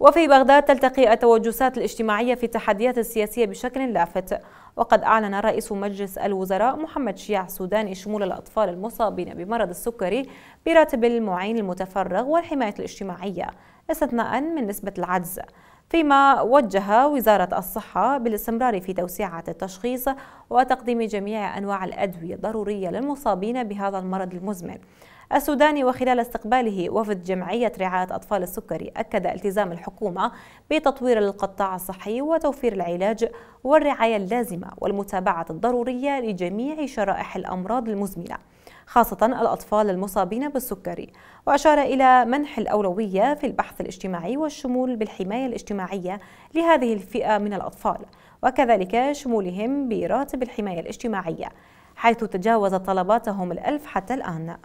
وفي بغداد تلتقي التوجسات الاجتماعية في التحديات السياسية بشكل لافت وقد أعلن رئيس مجلس الوزراء محمد شياع سوداني شمول الأطفال المصابين بمرض السكري براتب المعين المتفرغ والحماية الاجتماعية استثناء من نسبة العجز فيما وجه وزارة الصحة بالاستمرار في توسيعة التشخيص وتقديم جميع أنواع الأدوية الضرورية للمصابين بهذا المرض المزمن السوداني وخلال استقباله وفد جمعية رعاية أطفال السكري أكد التزام الحكومة بتطوير القطاع الصحي وتوفير العلاج والرعاية اللازمة والمتابعة الضرورية لجميع شرائح الأمراض المزمنة خاصة الأطفال المصابين بالسكري وأشار إلى منح الأولوية في البحث الاجتماعي والشمول بالحماية الاجتماعية الاجتماعية لهذه الفئة من الأطفال وكذلك شمولهم براتب الحماية الاجتماعية حيث تجاوزت طلباتهم الألف حتى الآن